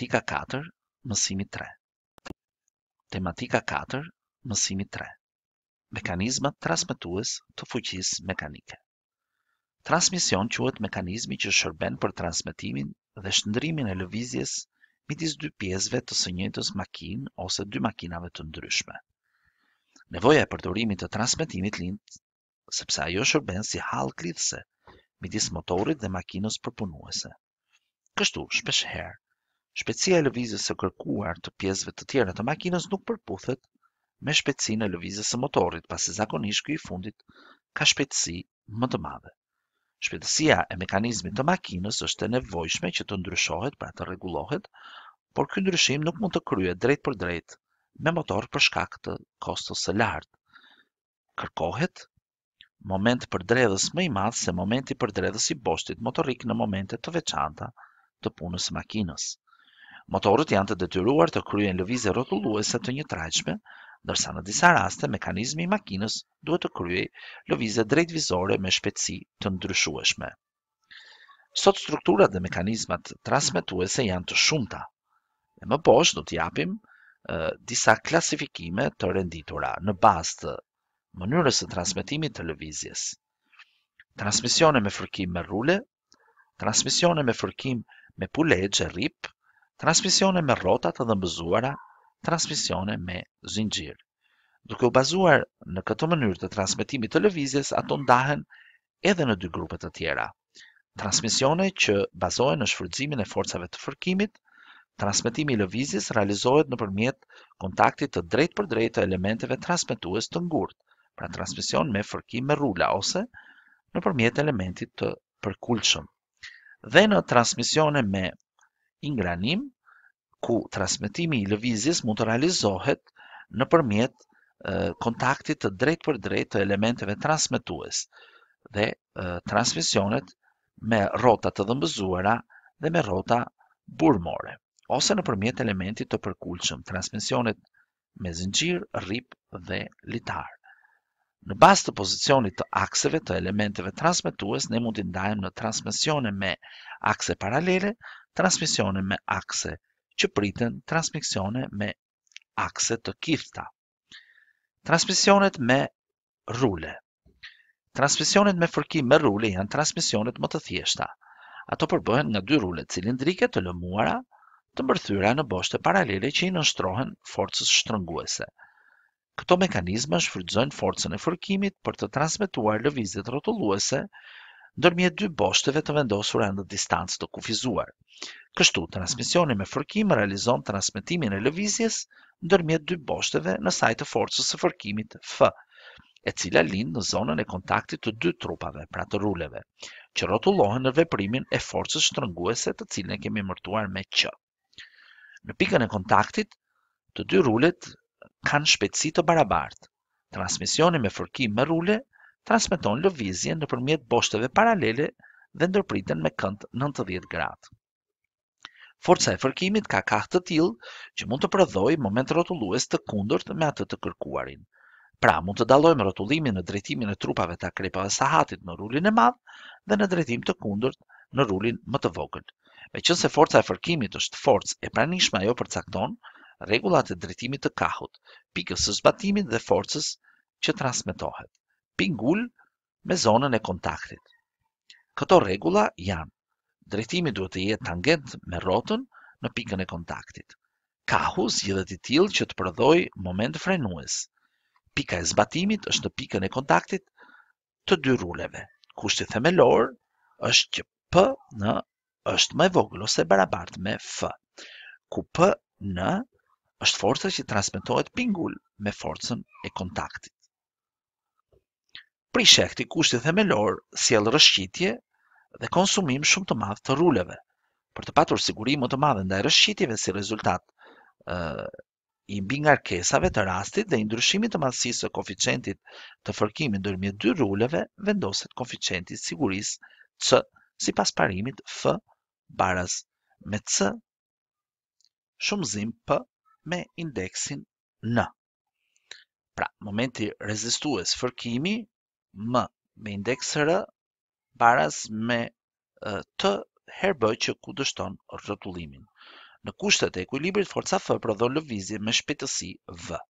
Tematika 4, mësimi 3. Tematika 4, mësimi 3. Mekanizmat transmetues të fuqis mekanike. Transmision quhet mekanizmi që shërben për transmetimin dhe shndrimin e lëvizjes midis dy pjesëve të së njëjtës ose dy makinave të ndryshme. Nevoja e përdorimit të transmetimit lind sepse ajo shërben si hall klithse midis motorit dhe makinës përpunuese. Kështu, shpesh herë, shpejtësia e lëvizës së kërkuar të pjesëve të tjera të makinës nuk përputhet me shpejtësinë e lëvizjes së motorit, pasi zakonisht ky i fundit ka shpejtësi më të madhe. Shpejtësia e mekanizmit të makinës është e nevojshme që të ndryshohet pra të rregullohet, por ky ndryshim nuk mund të kryhet drejt për drejt me motor për shkak të kostos së lartë. Kërkohet moment për dredhës më i madh se momenti për dredhës i boshtit motorik në momente të veçanta të punës së makinës. Motorët janë të detyruar të kryen lëvizje rrotulluese të një trajqme, ndërsa në disa raste mekanizmi i makinës duhet të kryej lëvizje drejtvizore me shpejtësi të ndryshueshme. Sot strukturat dhe mekanizmat transmituese janë të shumta. E më poshtë do t'japim disa klasifikime të renditura në bazë të mënyrës të transmetimit të lëvizjes. Transmisione me fërkim me rule, transmisione me fërkim me pulegjë e ripë, transmisione me rrota të dhëmbëzuara, transmisione me zinxhir. Duke u bazuar në këtë mënyrë të transmetimit të lëvizjes, ato ndahen edhe në dy grupe të tjera. Transmisione që bazohen në shfrytëzimin e forcave të fërkimit, transmetimi i lëvizjes realizohet nëpërmjet kontaktit të drejtpërdrejtë të elementeve transmetues të ngurtë, pra transmision me fërkim me rula ose nëpërmjet elementit të përkulshëm. Dhe në transmisione me ingranim, ku transmetimi i lëvizis mund të realizohet në përmjet kontaktit të drejt për drejt të elementeve transmitues dhe transmisionet me rota të dëmbëzuara dhe me rota burmore, ose në përmjet elementit të përkullqëm, transmisionet me zëngjir, rip dhe litar. Në bas të pozicionit të akseve të elementeve transmitues, ne mund të ndajmë në transmisione me akse paralele, transmisione me akse, që pritën transmisione me akse të kifta. Transmisionet me rulle Transmisionet me fërki me rulle janë transmisionet më të thjeshta. Ato përbëhen nga dy rulle cilindrike të lëmuara të mbërthyra në bosht të paralele që i nështrohen forcës shtrënguese. Këto mekanizme shfrydzojnë forcën e fërkimit për të transmituar lëvizit rotulluese ndërmjet dy boshteve të vendosur e në distancë të kufizuar. Kështu, transmisioni me fërkim realizon transmitimin e lëvizjes ndërmjet dy boshteve në sajtë forcës së fërkimit F, e cila lindë në zonën e kontaktit të dy trupave, pra të rulleve, që rotullohen në veprimin e forcës shtërënguese të cilën e kemi mërtuar me Q. Në pikën e kontaktit, të dy rullet kanë shpetsi të barabartë, Transmisioni me fërkim me rulle transmeton lëvizje në përmjet boshteve paralele dhe ndërpritën me kënd 90 gradë. Forca e fërkimit ka kaht të tilë që mund të përëdhoj moment rotullues të kundërt me atë të kërkuarin. Pra mund të dalojmë rotullimin në drejtimin e trupave të akrepave sahatit në rullin e madhë dhe në drejtim të kundërt në rullin më të vokët. Me qënë se forca e fërkimit është forcë e pranishme jo për cakton, regullat e drejtimit të kahut, pikës së zbatimit dhe forcës që transmitohet pingull me zonën e kontaktit. Këto regula janë, drejtimi duhet të jetë tangent me rotën në pikën e kontaktit. Kahu zhjë i të që të përdoj moment frenues. Pika e zbatimit është në pikën e kontaktit të dy rulleve. Kushti themelor është që P në është më e voglë ose barabart me F, ku P në është forcë që transmitohet pingull me forcën e kontaktit pri këti kushti themelor si e rëshqitje dhe konsumim shumë të madhë të rulleve. Për të patur sigurim më të madhë nda e rëshqitjeve si rezultat i bingar kesave të rastit dhe i ndryshimit të madhësisë të koficientit të fërkimin dërmje dy rulleve, vendoset koficientit siguris që si pas parimit F baras me C shumëzim P me indeksin N. Pra, momenti rezistues fërkimi m me indeks r baraz me t her b që dështon rëtullimin. Në kushtet e ekuilibrit forca f prodhon lëvizje me shpejtësi v.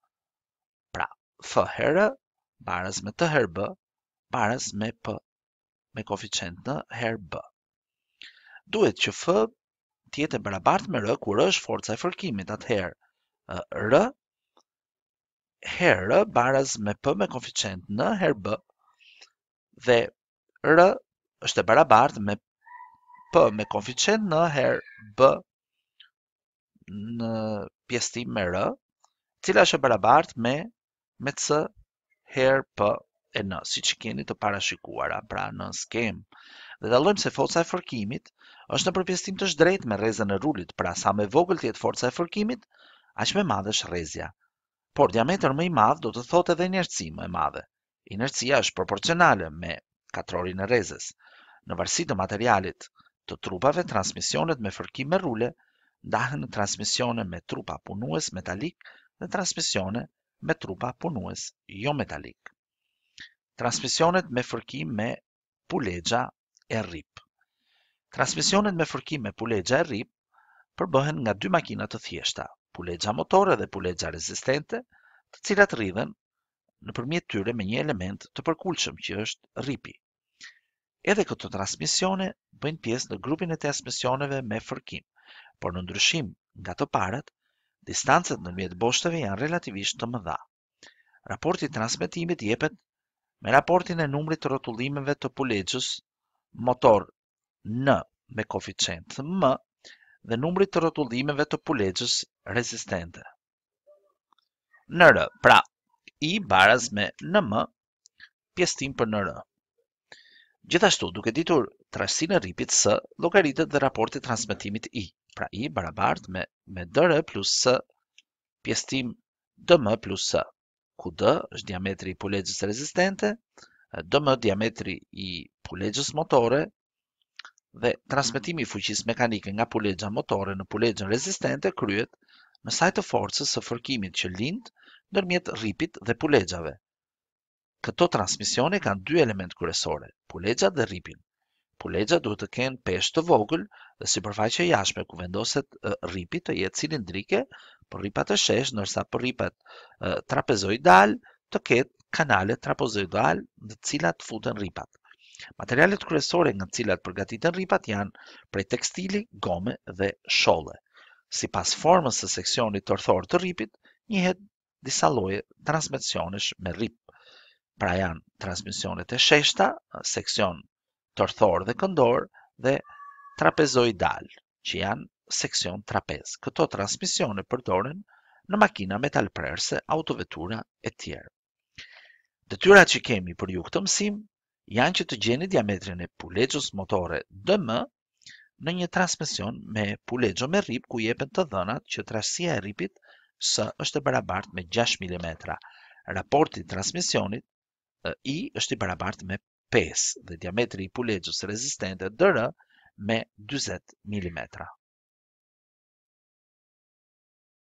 Pra, f her r baraz me t her b baraz me p me koeficient në her b. Duhet që f tjetë e barabartë me r ku r është forca e fërkimit, atë r her r baraz me p me koeficient n her b dhe r është e barabartë me p me koeficient n herë b në pjestim me r, cila është e barabartë me me c herë p e n, si që keni të parashikuara, pra në skem. Dhe dalojmë se forca e fërkimit është në përpjestim të shdrejt me reze në rullit, pra sa me vogël tjetë forca e fërkimit, aq me madhë është rezja. Por diametër me i madhë do të thotë edhe më e madhe inercia është proporcionale me katrorin e rezës. Në varsi të materialit të trupave, transmisionet me fërkim me rule ndahen në transmisione me trupa punues metalik dhe transmisione me trupa punues jo metalik. Transmisionet me fërkim me pulegja e rip. Transmisionet me fërkim me pulegja e rip përbëhen nga dy makina të thjeshta, pulegja motore dhe pulegja rezistente, të cilat rridhen në përmjet tyre me një element të përkullqëm që është ripi. Edhe këto transmisione bëjnë pjesë në grupin e transmisioneve me fërkim, por në ndryshim nga të parët, distancet në mjetë boshtëve janë relativisht të më dha. Raportit transmitimit jepet me raportin e numrit të rotullimeve të pulegjus motor në me koficient më dhe numrit të rotullimeve të pulegjus rezistente. Në rë, pra, i baraz me në më pjestim për në rë. Gjithashtu, duke ditur trashtin e ripit së, logaritet dhe raportit transmitimit i, pra i barabart me dërë plus së pjestim dë më plus së, ku dë është diametri i pulegjës rezistente, dë më diametri i pulegjës motore, dhe transmitimi i fuqis mekanike nga pulegjën motore në pulegjën rezistente kryet në sajtë forcës së fërkimit që lindë, nërmjet ripit dhe pulegjave. Këto transmisione kanë dy element kërësore, pulegjat dhe ripin. Pulegjat duhet të kenë peshë të vogël dhe si përfaqe jashme ku vendoset ripit të jetë cilindrike për ripat të shesh, nërsa për ripat trapezoidal të ketë kanale trapezoidal në cilat futen ripat. Materialet kryesore nga cilat përgatiten ripat janë prej tekstili, gome dhe sholle. Si pas formës të seksionit rthorë të ripit, njëhet disa lloje transmisionesh me rip. Pra janë transmisionet e sheshta, seksion tërthor dhe këndor dhe trapezoidal, që janë seksion trapez. Këto transmisione përdoren në makina metalprerse, autovetura e tjerë. Detyrat që kemi për ju këtë mësim janë që të gjeni diametrin e pulexhës motore DM në një transmision me pulexhë me rrip ku jepen të dhënat që trashësia e rripit S është e barabartë me 6 mm. Raporti të transmisionit I është i barabartë me 5 dhe diametri i pulegjës rezistente dërë me 20 mm.